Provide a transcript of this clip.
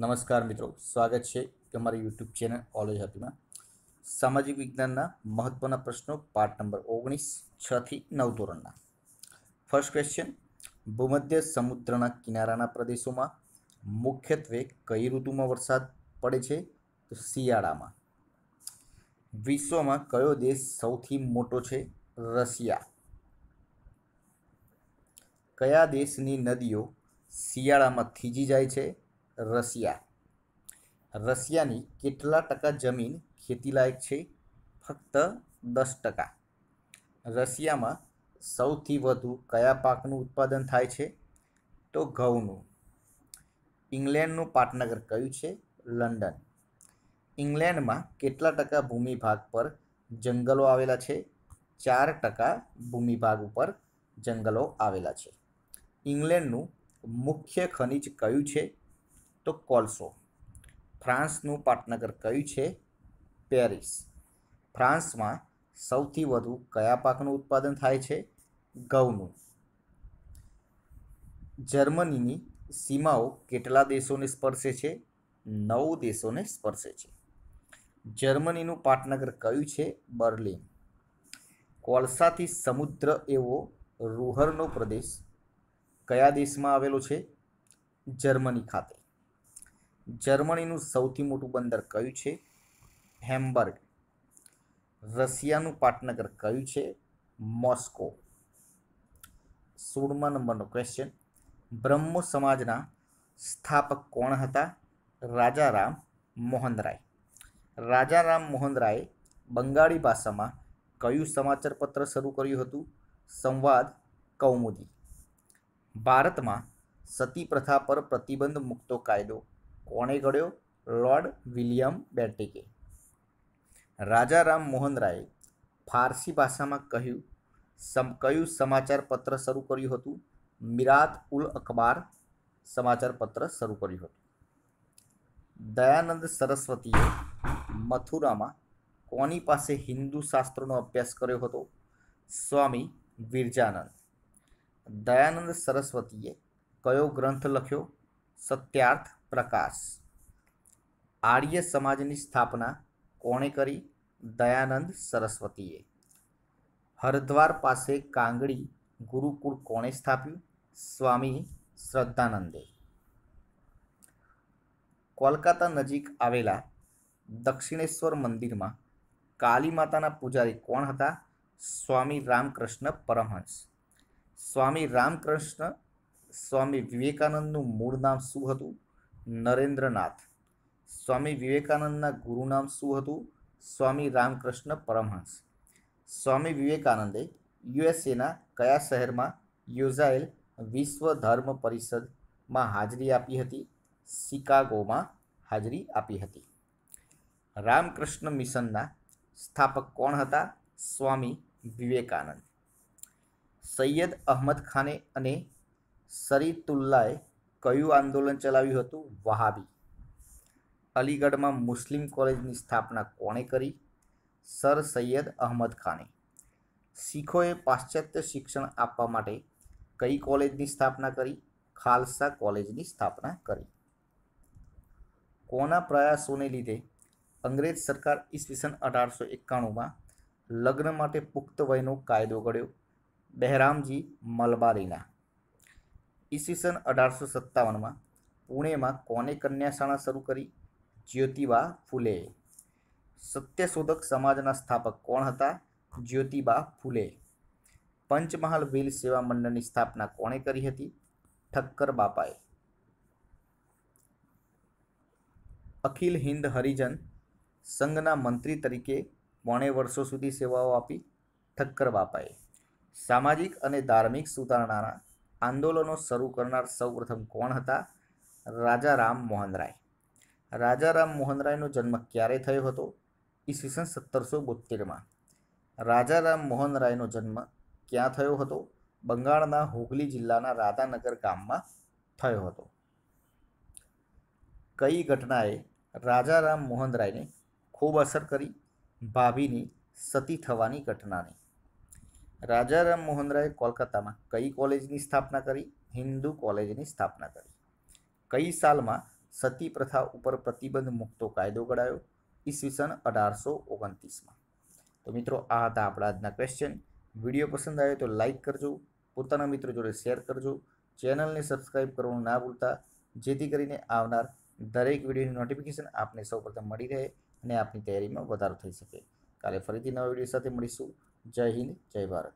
નમસ્કાર મિત્રો સ્વાગત છે તમારી યુટ્યુબ ચેનલ ઓલેજ હેપીમાં સામાજિક વિજ્ઞાનના મહત્વના પ્રશ્નો પાઠ નંબર ઓગણીસ છથી નવ ધોરણના ફર્સ્ટ ક્વેશ્ચન ભૂમધ્ય સમુદ્રના કિનારાના પ્રદેશોમાં મુખ્યત્વે કઈ ઋતુમાં વરસાદ પડે છે તો શિયાળામાં વિશ્વમાં કયો દેશ સૌથી મોટો છે રશિયા કયા દેશની નદીઓ શિયાળામાં થીજી જાય છે રશિયા રશિયાની કેટલા ટકા જમીન ખેતીલાયક છે ફક્ત દસ ટકા રશિયામાં સૌથી વધુ કયા પાકનું ઉત્પાદન થાય છે તો ઘઉંનું ઇંગ્લેન્ડનું પાટનગર કયું છે લંડન ઇંગ્લેન્ડમાં કેટલા ટકા ભૂમિભાગ પર જંગલો આવેલા છે ચાર ટકા ભૂમિભાગ ઉપર જંગલો આવેલા છે ઇંગ્લેન્ડનું મુખ્ય ખનિજ કયું છે તો કોલસો ફ્રાન્સનું પાટનગર કયું છે પેરિસ ફ્રાન્સમાં સૌથી વધુ કયા પાકનું ઉત્પાદન થાય છે ઘઉંનું જર્મનીની સીમાઓ કેટલા દેશોને સ્પર્શે છે નવ દેશોને સ્પર્શે છે જર્મનીનું પાટનગર કયું છે બર્લિન કોલસાથી સમુદ્ર એવો રૂહરનો પ્રદેશ કયા દેશમાં આવેલો છે જર્મની ખાતે જર્મનીનું સૌથી મોટું બંદર કયું છે હેમ્બર્ગ રશિયાનું પાટનગર કયું છે મોસ્કો સોળમા નંબરનો ક્વેશ્ચન બ્રહ્મ સમાજના સ્થાપક કોણ હતા રાજા રામ મોહનરાય રાજા રામ મોહનરાયે બંગાળી ભાષામાં કયું સમાચાર પત્ર શરૂ કર્યું હતું સંવાદ કૌમુદી ભારતમાં સતી પ્રથા પર પ્રતિબંધ મૂકતો કાયદો કોણે ઘડ્યો લોર્ડ વિલિયમ બેન્ટિકે રાજા રામ મોહન રાયે ફારસી ભાષામાં કહ્યું સમ કયું સમાચાર પત્ર શરૂ કર્યું હતું મિરાત ઉલ અખબાર સમાચાર પત્ર શરૂ કર્યું હતું દયાનંદ સરસ્વતીએ મથુરામાં કોની પાસે હિન્દુ શાસ્ત્રોનો અભ્યાસ કર્યો હતો સ્વામી વિરજાનંદ દયાનંદ સરસ્વતીએ કયો ગ્રંથ લખ્યો સત્યાર્થ પ્રકાશ આર્ય સમાજની સ્થાપના કોણે કરી દયાનંદ સરસ્વતીએ હરદ્વાર પાસે કાંગડી ગુરુકુળ કોણે સ્થાપ્યું સ્વામી શ્રદ્ધાનંદે કોલકાતા નજીક આવેલા દક્ષિણેશ્વર મંદિરમાં કાલી માતાના પૂજારી કોણ હતા સ્વામી રામકૃષ્ણ પરમહંસ સ્વામી રામકૃષ્ણ સ્વામી વિવેકાનંદનું મૂળ નામ શું હતું નરેન્દ્રનાથ સ્વામી વિવેકાનંદના ગુરુ નામ શું હતું સ્વામી રામકૃષ્ણ પરમહંસ સ્વામી વિવેકાનંદે યુએસએના કયા શહેરમાં યોજાયેલ વિશ્વ ધર્મ પરિષદમાં હાજરી આપી હતી શિકાગોમાં હાજરી આપી હતી રામકૃષ્ણ મિશનના સ્થાપક કોણ હતા સ્વામી વિવેકાનંદ સૈયદ અહમદ ખાને અને સરીતુલ્લાએ કયું આંદોલન ચલાવ્યું હતું વહાબી અલીગઢમાં મુસ્લિમ કોલેજની સ્થાપના કોણે કરી સર સૈયદ અહમદ ખાને શીખોએ પાશ્ચાત્ય શિક્ષણ આપવા માટે કઈ કોલેજની સ્થાપના કરી ખાલસા કોલેજની સ્થાપના કરી કોના પ્રયાસોને લીધે અંગ્રેજ સરકાર ઈસવીસન અઢારસો એકાણુંમાં લગ્ન માટે પુખ્ત વયનો કાયદો ઘડ્યો બહેરામજી મલબારીના ઈસવીસન અઢારસો સત્તાવનમાં પુણેમાં કોને કન્યાશાળા શરૂ કરી જ્યોતિબા ફૂલે સત્યશોધક સમાજના સ્થાપક કોણ હતા જ્યોતિબા ફૂલે પંચમહાલ વ્હીલ સેવા મંડળની સ્થાપના કોણે કરી હતી ઠક્કર બાપાએ અખિલ હિન્દ હરિજન સંઘના મંત્રી તરીકે પોણે વર્ષો સુધી સેવાઓ આપી ઠક્કર બાપાએ સામાજિક અને ધાર્મિક સુધારણાના આંદોલનો શરૂ કરનાર સૌપ્રથમ કોણ હતા રાજા રામ મોહનરાય રાજા રામ મોહનરાયનો જન્મ ક્યારે થયો હતો ઈસવીસન સત્તરસો બોતેરમાં રાજા રામ મોહનરાયનો જન્મ ક્યાં થયો હતો બંગાળના હુગલી જિલ્લાના રાધાનગર ગામમાં થયો હતો કઈ ઘટનાએ રાજા રામ મોહનરાયને ખૂબ અસર કરી ભાભીની સતી થવાની ઘટનાની રાજા રાજારામ રાય કોલકાતામાં કઈ કોલેજની સ્થાપના કરી હિન્દુ કોલેજની સ્થાપના કરી કઈ સાલમાં સતી પ્રથા ઉપર પ્રતિબંધ મૂકતો કાયદો ઘડાયો ઈસવીસન અઢારસો ઓગણત્રીસમાં તો મિત્રો આ હતા આપણા આજના ક્વેશ્ચન વિડીયો પસંદ આવ્યો તો લાઇક કરજો પોતાના મિત્રો જોડે શેર કરજો ચેનલને સબસ્ક્રાઈબ કરવાનું ના ભૂલતા જેથી કરીને આવનાર દરેક વિડીયોની નોટિફિકેશન આપને સૌપ્રથમ મળી રહે અને આપની તૈયારીમાં વધારો થઈ શકે કાલે ફરીથી નવા વિડીયો સાથે મળીશું જય હિન્દ જય ભારત